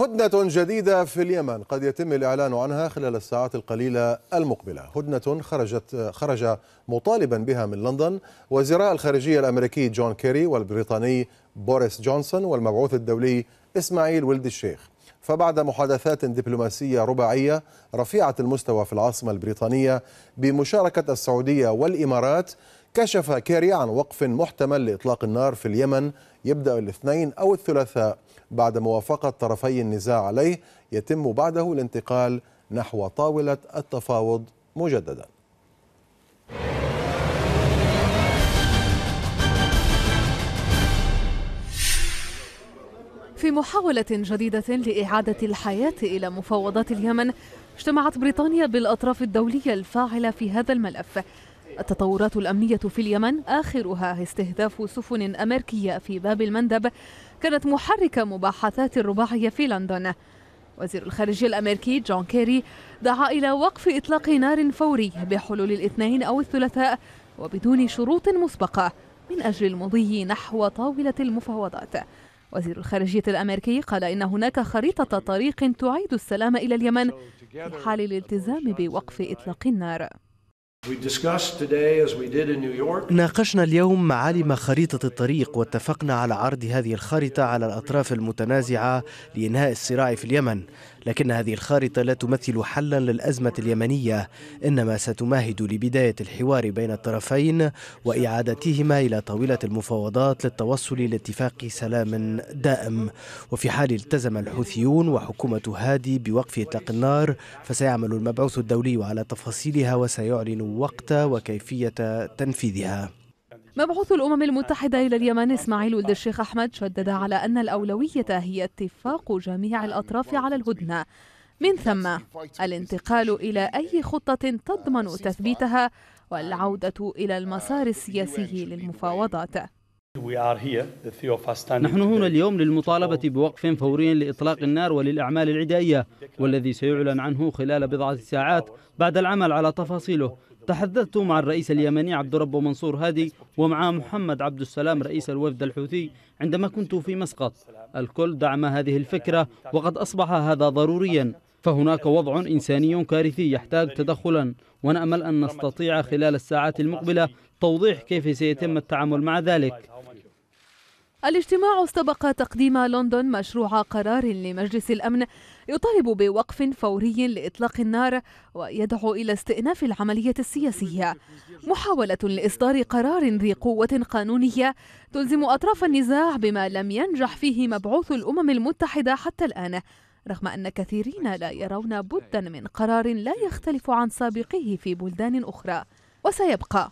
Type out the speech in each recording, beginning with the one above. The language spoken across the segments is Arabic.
هدنة جديدة في اليمن قد يتم الإعلان عنها خلال الساعات القليلة المقبلة هدنة خرجت خرج مطالبا بها من لندن وزراء الخارجية الأمريكي جون كيري والبريطاني بوريس جونسون والمبعوث الدولي إسماعيل ولد الشيخ فبعد محادثات دبلوماسية رباعية رفيعة المستوى في العاصمة البريطانية بمشاركة السعودية والإمارات كشف كيري عن وقف محتمل لإطلاق النار في اليمن يبدأ الاثنين أو الثلاثاء بعد موافقة طرفي النزاع عليه يتم بعده الانتقال نحو طاولة التفاوض مجددا في محاولة جديدة لإعادة الحياة إلى مفاوضات اليمن اجتمعت بريطانيا بالأطراف الدولية الفاعلة في هذا الملف التطورات الأمنية في اليمن آخرها استهداف سفن أمريكية في باب المندب كانت محرك مباحثات الرباعية في لندن وزير الخارجية الأمريكي جون كيري دعا إلى وقف إطلاق نار فوري بحلول الاثنين أو الثلاثاء وبدون شروط مسبقة من أجل المضي نحو طاولة المفاوضات وزير الخارجية الأمريكي قال إن هناك خريطة طريق تعيد السلام إلى اليمن في حال الالتزام بوقف إطلاق النار ناقشنا اليوم معالم خريطة الطريق واتفقنا على عرض هذه الخريطة على الأطراف المتنازعة لإنهاء الصراع في اليمن لكن هذه الخارطة لا تمثل حلا للأزمة اليمنية إنما ستمهد لبداية الحوار بين الطرفين وإعادتهما إلى طاولة المفاوضات للتوصل لاتفاق سلام دائم وفي حال التزم الحوثيون وحكومة هادي بوقف إطلاق النار فسيعمل المبعوث الدولي على تفاصيلها وسيعلن وقت وكيفية تنفيذها مبعوث الأمم المتحدة إلى اليمن إسماعيل ولد الشيخ أحمد شدد على أن الأولوية هي اتفاق جميع الأطراف على الهدنة من ثم الانتقال إلى أي خطة تضمن تثبيتها والعودة إلى المسار السياسي للمفاوضات نحن هنا اليوم للمطالبة بوقف فوري لإطلاق النار وللأعمال العدائية والذي سيعلن عنه خلال بضعة ساعات بعد العمل على تفاصيله تحدثت مع الرئيس اليمني عبد ربه منصور هادي ومع محمد عبد السلام رئيس الوفد الحوثي عندما كنت في مسقط الكل دعم هذه الفكرة وقد أصبح هذا ضروريا فهناك وضع إنساني كارثي يحتاج تدخلا ونأمل أن نستطيع خلال الساعات المقبلة توضيح كيف سيتم التعامل مع ذلك الاجتماع استبق تقديم لندن مشروع قرار لمجلس الأمن يطالب بوقف فوري لإطلاق النار ويدعو إلى استئناف العملية السياسية محاولة لإصدار قرار ذي قوة قانونية تلزم أطراف النزاع بما لم ينجح فيه مبعوث الأمم المتحدة حتى الآن رغم أن كثيرين لا يرون بدا من قرار لا يختلف عن سابقه في بلدان أخرى وسيبقى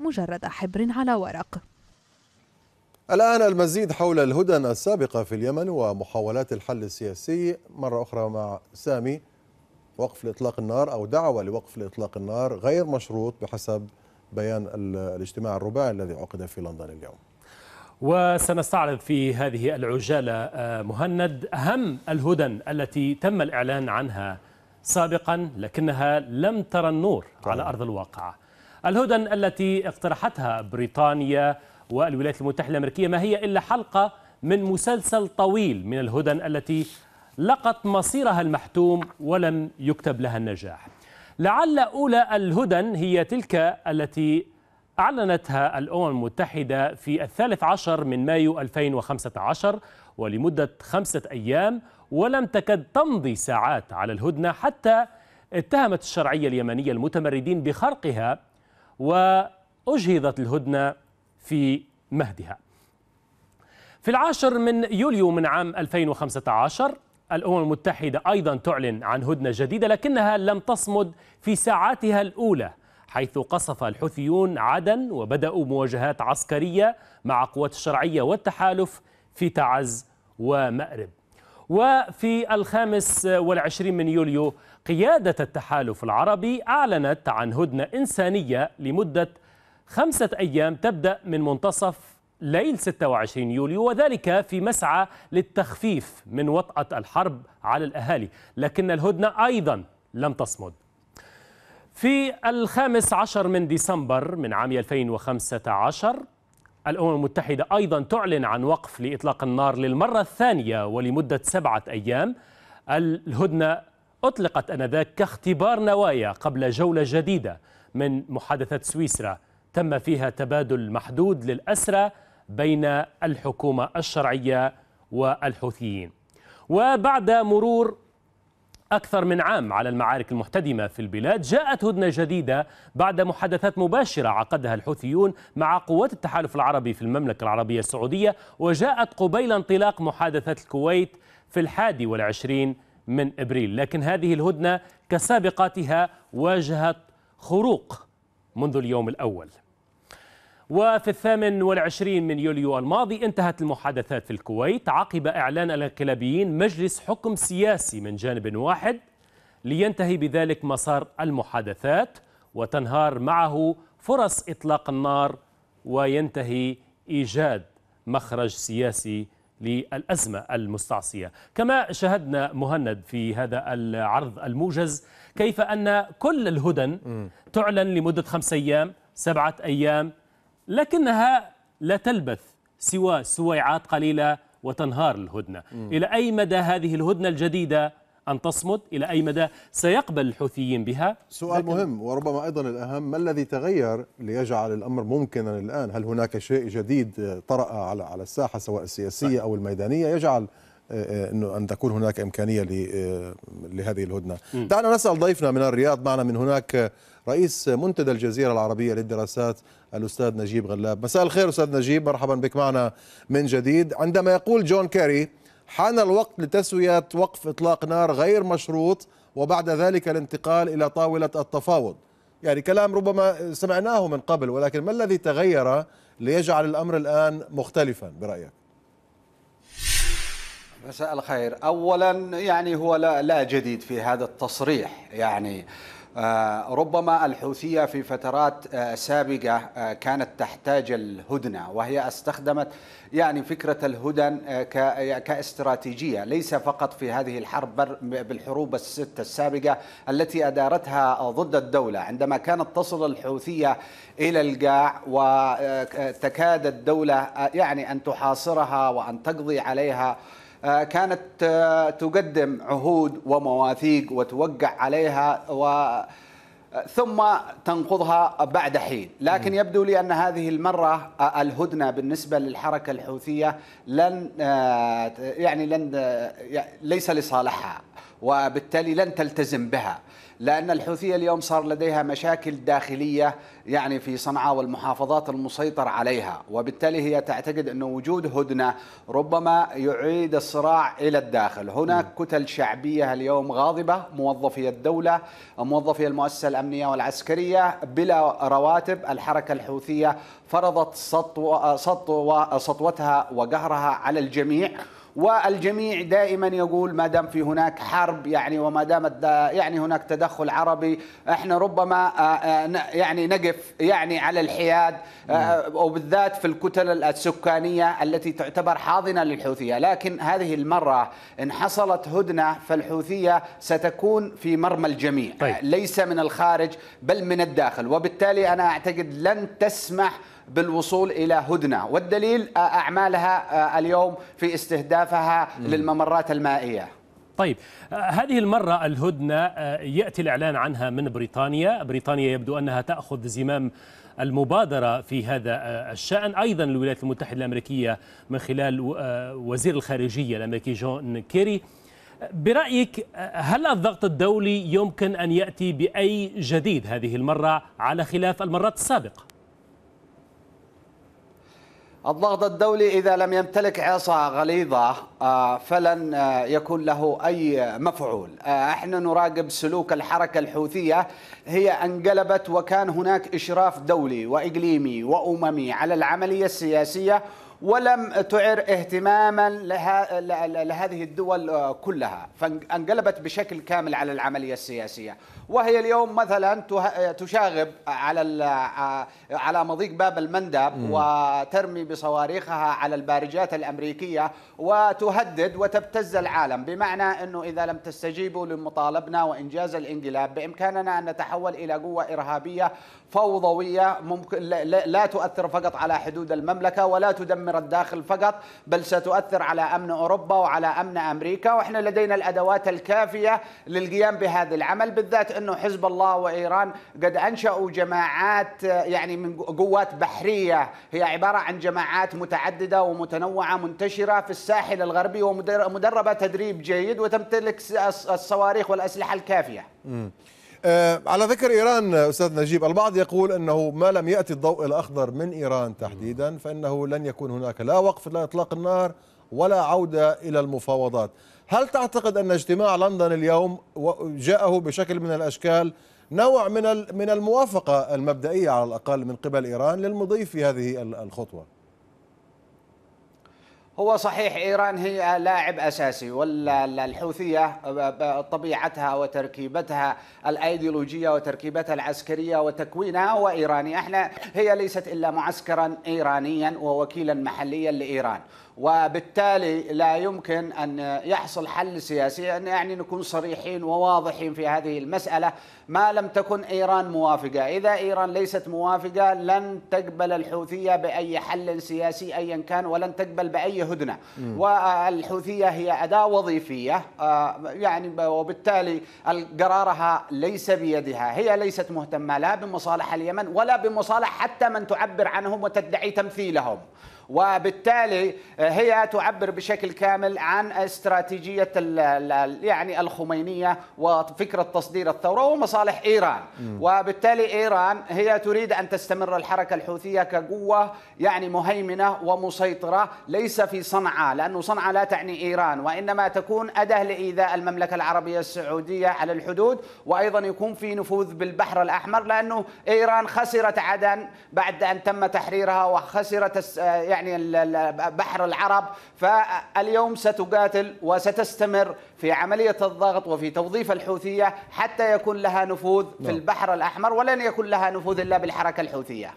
مجرد حبر على ورق الآن المزيد حول الهدن السابقة في اليمن ومحاولات الحل السياسي مرة أخرى مع سامي وقف لإطلاق النار أو دعوة لوقف لإطلاق النار غير مشروط بحسب بيان الاجتماع الرباعي الذي عقد في لندن اليوم وسنستعرض في هذه العجالة آه، مهند أهم الهدن التي تم الإعلان عنها سابقا لكنها لم ترى النور طبعا. على أرض الواقع الهدن التي اقترحتها بريطانيا والولايات المتحدة الأمريكية ما هي إلا حلقة من مسلسل طويل من الهدن التي لقت مصيرها المحتوم ولم يكتب لها النجاح لعل أولى الهدن هي تلك التي أعلنتها الأمم المتحدة في الثالث عشر من مايو 2015 ولمدة خمسة أيام ولم تكد تمضي ساعات على الهدنة حتى اتهمت الشرعية اليمنية المتمردين بخرقها وأجهضت الهدنة في مهدها في العاشر من يوليو من عام 2015 الأمم المتحدة أيضا تعلن عن هدنة جديدة لكنها لم تصمد في ساعاتها الأولى حيث قصف الحوثيون عدن وبدأوا مواجهات عسكرية مع قوات الشرعية والتحالف في تعز ومأرب وفي الخامس والعشرين من يوليو قيادة التحالف العربي أعلنت عن هدنة إنسانية لمدة خمسة أيام تبدأ من منتصف ليل 26 يوليو وذلك في مسعى للتخفيف من وطأة الحرب على الأهالي لكن الهدنة أيضا لم تصمد في الخامس عشر من ديسمبر من عام 2015 الأمم المتحدة أيضا تعلن عن وقف لإطلاق النار للمرة الثانية ولمدة سبعة أيام الهدنة أطلقت أنذاك كاختبار نوايا قبل جولة جديدة من محادثة سويسرا تم فيها تبادل محدود للأسرى بين الحكومة الشرعية والحوثيين وبعد مرور أكثر من عام على المعارك المحتدمة في البلاد جاءت هدنة جديدة بعد محادثات مباشرة عقدها الحوثيون مع قوات التحالف العربي في المملكة العربية السعودية وجاءت قبيل انطلاق محادثات الكويت في الحادي والعشرين من إبريل لكن هذه الهدنة كسابقاتها واجهت خروق منذ اليوم الأول وفي الثامن والعشرين من يوليو الماضي انتهت المحادثات في الكويت عقب إعلان الانقلابيين مجلس حكم سياسي من جانب واحد لينتهي بذلك مسار المحادثات وتنهار معه فرص إطلاق النار وينتهي إيجاد مخرج سياسي للأزمة المستعصية كما شاهدنا مهند في هذا العرض الموجز كيف أن كل الهدن تعلن لمدة خمس أيام سبعة أيام لكنها لا تلبث سوى سويعات قليلة وتنهار الهدنة م. إلى أي مدى هذه الهدنة الجديدة أن تصمد إلى أي مدى سيقبل الحوثيين بها سؤال لكن... مهم وربما أيضا الأهم ما الذي تغير ليجعل الأمر ممكنا الآن هل هناك شيء جديد طرأ على على الساحة سواء السياسية أو الميدانية يجعل آه، آه، انه ان تكون هناك امكانيه آه، لهذه الهدنه. دعنا نسال ضيفنا من الرياض معنا من هناك رئيس منتدى الجزيرة العربية للدراسات الأستاذ نجيب غلاب مساء الخير أستاذ نجيب مرحبا بك معنا من جديد عندما يقول جون كيري حان الوقت لتسوية وقف إطلاق نار غير مشروط وبعد ذلك الانتقال إلى طاولة التفاوض يعني كلام ربما سمعناه من قبل ولكن ما الذي تغير ليجعل الأمر الآن مختلفا برأيك مساء الخير اولا يعني هو لا, جديد في هذا التصريح يعني آه، ربما الحوثية في فترات آه، سابقة آه، كانت تحتاج الهدنة وهي استخدمت يعني فكرة الهدن كاستراتيجية ليس فقط في هذه الحرب بالحروب الستة السابقة التي أدارتها ضد الدولة عندما كانت تصل الحوثية إلى القاع وتكاد الدولة يعني أن تحاصرها وأن تقضي عليها آه، كانت آه، تقدم عهود ومواثيق وتوقع عليها و آه، ثم تنقضها بعد حين لكن يبدو لي أن هذه المرة الهدنة بالنسبة للحركة الحوثية لن يعني لن ليس لصالحها وبالتالي لن تلتزم بها لأن الحوثية اليوم صار لديها مشاكل داخلية يعني في صنعاء والمحافظات المسيطر عليها وبالتالي هي تعتقد أن وجود هدنة ربما يعيد الصراع إلى الداخل هناك كتل شعبية اليوم غاضبة موظفي الدولة موظفي المؤسسة الأمنية والعسكرية بلا رواتب الحركة الحوثية فرضت سطوتها وقهرها على الجميع والجميع دائما يقول ما دام في هناك حرب يعني وما دام يعني هناك تدخل عربي احنا ربما آه، آه، يعني نقف يعني على الحياد آه، وبالذات في الكتل السكانيه التي تعتبر حاضنه للحوثيه، لكن هذه المره ان حصلت هدنه فالحوثيه ستكون في مرمى الجميع طيب. ليس من الخارج بل من الداخل، وبالتالي انا اعتقد لن تسمح بالوصول إلى هدنة والدليل آه، أعمالها آه، اليوم في استهدافها للممرات المائية طيب آه، هذه المرة الهدنة يأتي الإعلان عنها من بريطانيا بريطانيا يبدو أنها تأخذ زمام المبادرة في هذا الشأن أيضا الولايات المتحدة الأمريكية من خلال وزير الخارجية الأمريكي جون كيري برأيك هل الضغط الدولي يمكن أن يأتي بأي جديد هذه المرة على خلاف المرات السابقة؟ الضغط الدولي إذا لم يمتلك عصا غليظة آه، فلن آه، يكون له أي مفعول آه، احنا نراقب سلوك الحركة الحوثية هي انقلبت وكان هناك إشراف دولي وإقليمي وأممي على العملية السياسية ولم تعر اهتماما لها لهذه الدول آه، كلها فانقلبت بشكل كامل على العملية السياسية وهي اليوم مثلا تشاغب على آه، على مضيق باب المندب وترمي بصواريخها على البارجات الأمريكية وتهدد وتبتز العالم بمعنى أنه إذا لم تستجيبوا لمطالبنا وإنجاز الانقلاب بإمكاننا أن نتحول إلى قوة إرهابية فوضوية ممكن لا تؤثر فقط على حدود المملكة ولا تدمر تدمر الداخل فقط بل ستؤثر على أمن أوروبا وعلى أمن أمريكا وإحنا لدينا الأدوات الكافية للقيام بهذا العمل بالذات أنه حزب الله وإيران قد أنشأوا جماعات يعني من قوات بحرية هي عبارة عن جماعات متعددة ومتنوعة منتشرة في الساحل الغربي ومدربة تدريب جيد وتمتلك الصواريخ والأسلحة الكافية آه، على ذكر ايران استاذ نجيب البعض يقول انه ما لم ياتي الضوء الاخضر من ايران تحديدا فانه لن يكون هناك لا وقف لا اطلاق النار ولا عوده الى المفاوضات هل تعتقد ان اجتماع لندن اليوم جاءه بشكل من الاشكال نوع من من الموافقه المبدئيه على الاقل من قبل ايران للمضي في هذه الخطوه هو صحيح ايران هي لاعب اساسي والحوثيه طبيعتها وتركيبتها الايديولوجيه وتركيبتها العسكريه وتكوينها هو ايراني احنا هي ليست الا معسكرا ايرانيا ووكيلا محليا لايران وبالتالي لا يمكن ان يحصل حل سياسي ان يعني نكون صريحين وواضحين في هذه المساله ما لم تكن ايران موافقه، اذا ايران ليست موافقه لن تقبل الحوثيه باي حل سياسي ايا كان ولن تقبل باي هدنه والحوثيه هي اداه وظيفيه آه، يعني وبالتالي قرارها ليس بيدها هي ليست مهتمه لا بمصالح اليمن ولا بمصالح حتى من تعبر عنهم وتدعي تمثيلهم وبالتالي آه، هي تعبر بشكل كامل عن استراتيجية يعني الخمينية وفكرة تصدير الثورة ومصالح إيران وبالتالي إيران هي تريد أن تستمر الحركة الحوثية كقوة يعني مهيمنة ومسيطرة ليس في صنعاء لانه صنعاء لا تعني إيران وإنما تكون أداة لإيذاء المملكة العربية السعودية على الحدود وأيضا يكون في نفوذ بالبحر الأحمر لأنه إيران خسرت عدن بعد أن تم تحريرها وخسرت يعني يعني بحر العرب فاليوم ستقاتل وستستمر في عملية الضغط وفي توظيف الحوثية حتى يكون لها نفوذ في نعم. البحر الأحمر ولن يكون لها نفوذ إلا بالحركة الحوثية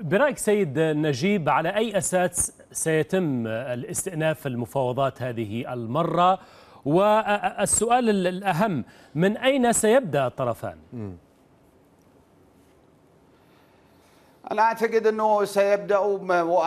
برأيك سيد نجيب على أي أساس سيتم الاستئناف المفاوضات هذه المرة والسؤال الأهم من أين سيبدأ الطرفان؟ م. أنا أعتقد أنه سيبدأ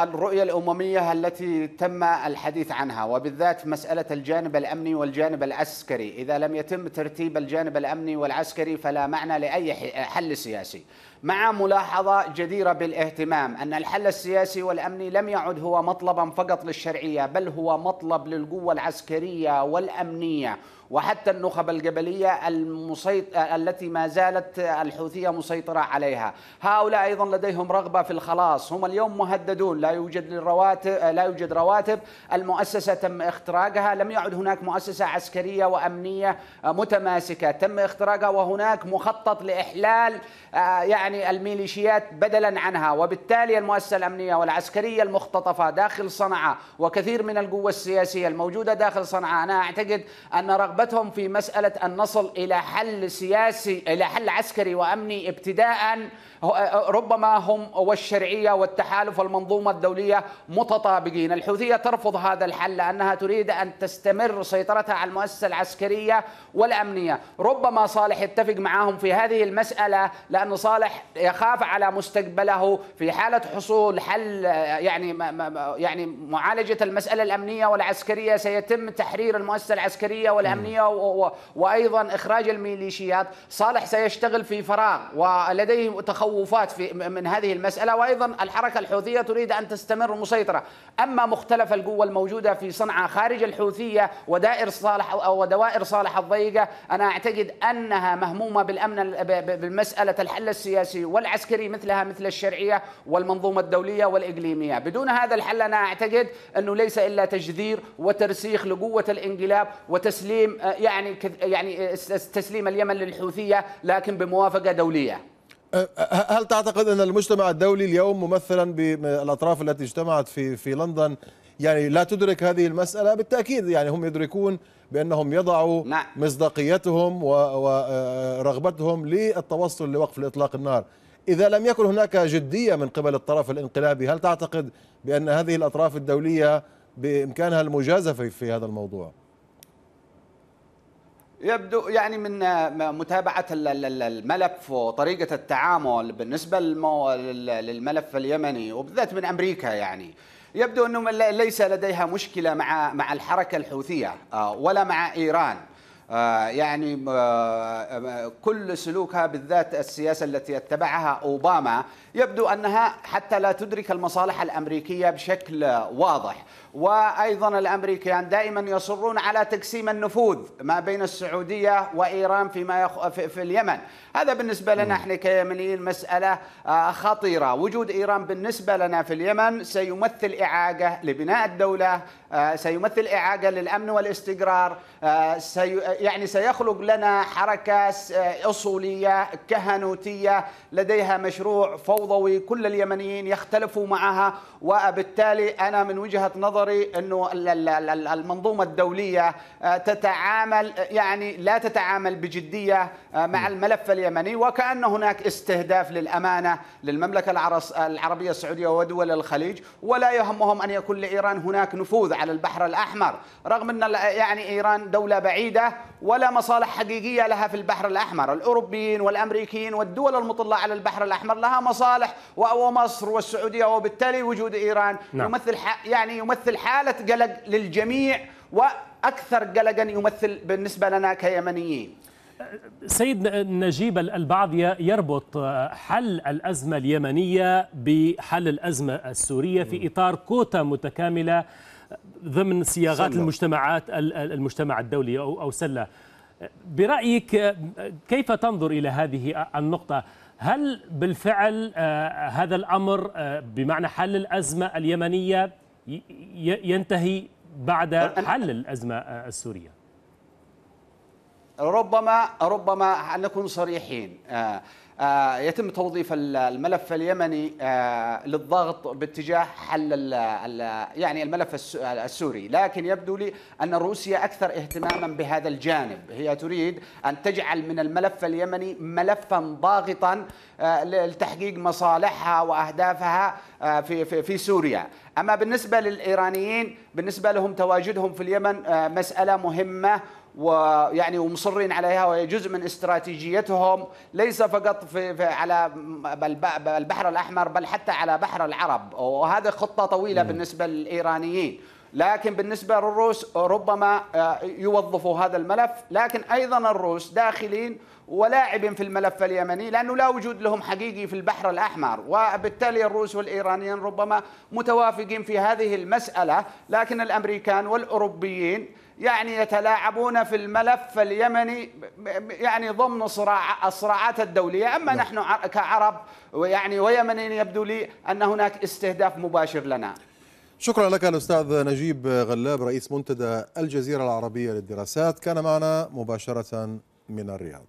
الرؤية الأممية التي تم الحديث عنها وبالذات مسألة الجانب الأمني والجانب العسكري إذا لم يتم ترتيب الجانب الأمني والعسكري فلا معنى لأي حل سياسي مع ملاحظة جديرة بالاهتمام أن الحل السياسي والأمني لم يعد هو مطلبا فقط للشرعية بل هو مطلب للقوة العسكرية والأمنية وحتى النخب الجبلية المسيط... التي ما زالت الحوثية مسيطرة عليها هؤلاء أيضا لديهم رغبة في الخلاص هم اليوم مهددون لا يوجد للرواتب لا يوجد رواتب المؤسسة تم اختراقها لم يعد هناك مؤسسة عسكرية وأمنية متماسكة تم اختراقها وهناك مخطط لإحلال آه، يعني يعني الميليشيات بدلا عنها وبالتالي المؤسسة الأمنية والعسكرية المختطفة داخل صنعاء وكثير من القوة السياسية الموجودة داخل صنعاء أنا أعتقد أن رغبتهم في مسألة أن نصل إلى حل سياسي إلى حل عسكري وأمني ابتداء ربما هم والشرعية والتحالف والمنظومة الدولية متطابقين الحوثية ترفض هذا الحل لأنها تريد أن تستمر سيطرتها على المؤسسة العسكرية والأمنية ربما صالح يتفق معهم في هذه المسألة لأن صالح يخاف على مستقبله في حاله حصول حل يعني يعني معالجه المساله الامنيه والعسكريه سيتم تحرير المؤسسه العسكريه والامنيه وايضا اخراج الميليشيات، صالح سيشتغل في فراغ ولديه تخوفات في من هذه المساله وايضا الحركه الحوثيه تريد ان تستمر مسيطره، اما مختلف القوه الموجوده في صنعاء خارج الحوثيه ودائر صالح ودوائر صالح الضيقه انا اعتقد انها مهمومه بالامن بالمساله الحل السياسي السياسي والعسكري مثلها مثل الشرعية والمنظومة الدولية والإقليمية بدون هذا الحل أنا أعتقد أنه ليس إلا تجذير وترسيخ لقوة الانقلاب وتسليم آه، يعني يعني آه، تسليم اليمن للحوثية لكن بموافقة دولية أه، هل تعتقد ان المجتمع الدولي اليوم ممثلا بالاطراف التي اجتمعت في في لندن يعني لا تدرك هذه المسألة بالتأكيد يعني هم يدركون بأنهم يضعوا نعم. مصداقيتهم ورغبتهم آه، للتوصل لوقف الاطلاق النار إذا لم يكن هناك جدية من قبل الطرف الانقلابي هل تعتقد بأن هذه الأطراف الدولية بإمكانها المجازفة في هذا الموضوع؟ يبدو يعني من آه، متابعة الملف وطريقة التعامل بالنسبة للملف اليمني وبالذات من أمريكا يعني يبدو أنه ليس لديها مشكلة مع مع الحركة الحوثية آه، ولا مع إيران آه، يعني آه، كل سلوكها بالذات السياسة التي اتبعها أوباما يبدو أنها حتى لا تدرك المصالح الأمريكية بشكل واضح وايضا الامريكان دائما يصرون على تقسيم النفوذ ما بين السعوديه وايران فيما يخ... في اليمن، هذا بالنسبه لنا احنا كيمنيين مساله آه، خطيره، وجود ايران بالنسبه لنا في اليمن سيمثل اعاقه لبناء الدوله، آه، سيمثل اعاقه للامن والاستقرار، آه، سي... يعني سيخلق لنا حركه اصوليه كهنوتيه لديها مشروع فوضوي كل اليمنيين يختلفوا معها وبالتالي انا من وجهه نظر نظري انه المنظومه الدوليه آه، تتعامل آه، يعني لا تتعامل بجديه آه، مع الملف اليمني وكان هناك استهداف للامانه للمملكه العربيه السعوديه ودول الخليج ولا يهمهم ان يكون لايران هناك نفوذ على البحر الاحمر رغم ان يعني ايران دوله بعيده ولا مصالح حقيقيه لها في البحر الاحمر الاوروبيين والامريكيين والدول المطله على البحر الاحمر لها مصالح ومصر والسعوديه وبالتالي وجود ايران نعم. يمثل يعني يمثل يمثل حالة قلق للجميع وأكثر قلقا يمثل بالنسبة لنا كيمنيين سيد نجيب البعض يربط حل الأزمة اليمنية بحل الأزمة السورية في إطار كوتا متكاملة ضمن صياغات المجتمعات المجتمع الدولي أو أو سلة برأيك كيف تنظر إلى هذه النقطة هل بالفعل آه، هذا الأمر آه، بمعنى حل الأزمة اليمنية ينتهي بعد حل الأزمة السورية ربما ربما نكون صريحين آه، آه، يتم توظيف الملف اليمني آه، للضغط باتجاه حل يعني الملف السوري لكن يبدو لي أن روسيا أكثر اهتماما بهذا الجانب هي تريد أن تجعل من الملف اليمني ملفا ضاغطا آه، لتحقيق مصالحها وأهدافها في, في, في سوريا أما بالنسبة للإيرانيين بالنسبة لهم تواجدهم في اليمن مسألة مهمة ويعني ومصرين عليها وهي جزء من استراتيجيتهم ليس فقط في, في على البحر الاحمر بل حتى على بحر العرب وهذه خطه طويله بالنسبه للايرانيين لكن بالنسبه للروس ربما آه، يوظفوا هذا الملف لكن ايضا الروس داخلين ولاعب في الملف اليمني لانه لا وجود لهم حقيقي في البحر الاحمر وبالتالي الروس والايرانيين ربما متوافقين في هذه المساله لكن الامريكان والاوروبيين يعني يتلاعبون في الملف اليمني يعني ضمن صراع الصراعات الدولية أما لا. نعم. نحن كعرب يعني ويمنيين يبدو لي أن هناك استهداف مباشر لنا شكرا لك الأستاذ نجيب غلاب رئيس منتدى الجزيرة العربية للدراسات كان معنا مباشرة من الرياض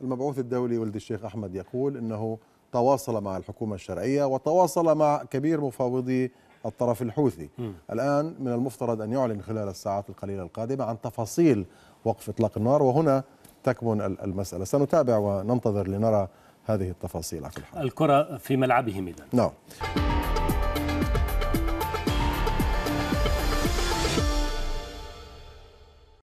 المبعوث الدولي ولد الشيخ أحمد يقول أنه تواصل مع الحكومة الشرعية وتواصل مع كبير مفاوضي الطرف الحوثي م. الآن من المفترض أن يعلن خلال الساعات القليلة القادمة عن تفاصيل وقف إطلاق النار وهنا تكمن المسألة سنتابع وننتظر لنرى هذه التفاصيل على كل حال الكرة في ملعبهم إذن نعم